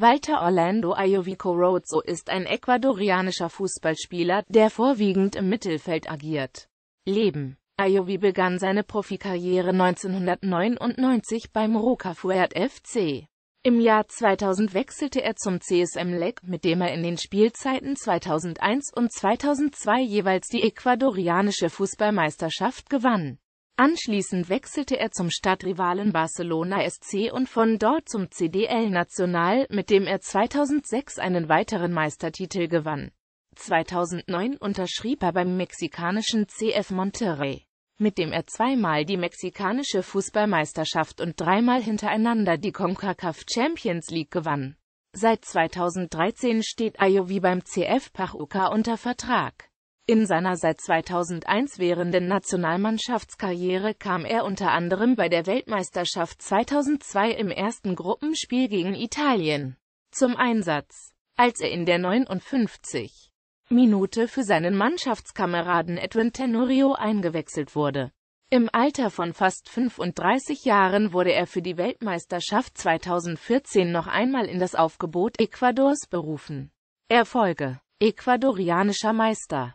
Walter Orlando Ayovico Rodzo ist ein ecuadorianischer Fußballspieler, der vorwiegend im Mittelfeld agiert. Leben Ayovi begann seine Profikarriere 1999 beim Roca Fuert FC. Im Jahr 2000 wechselte er zum CSM Leg, mit dem er in den Spielzeiten 2001 und 2002 jeweils die ecuadorianische Fußballmeisterschaft gewann. Anschließend wechselte er zum Stadtrivalen Barcelona SC und von dort zum CDL National, mit dem er 2006 einen weiteren Meistertitel gewann. 2009 unterschrieb er beim mexikanischen CF Monterrey, mit dem er zweimal die mexikanische Fußballmeisterschaft und dreimal hintereinander die CONCACAF Champions League gewann. Seit 2013 steht Ayovi beim CF Pachuca unter Vertrag. In seiner seit 2001 währenden Nationalmannschaftskarriere kam er unter anderem bei der Weltmeisterschaft 2002 im ersten Gruppenspiel gegen Italien zum Einsatz, als er in der 59. Minute für seinen Mannschaftskameraden Edwin Tenorio eingewechselt wurde. Im Alter von fast 35 Jahren wurde er für die Weltmeisterschaft 2014 noch einmal in das Aufgebot Ecuadors berufen. Erfolge Ecuadorianischer Meister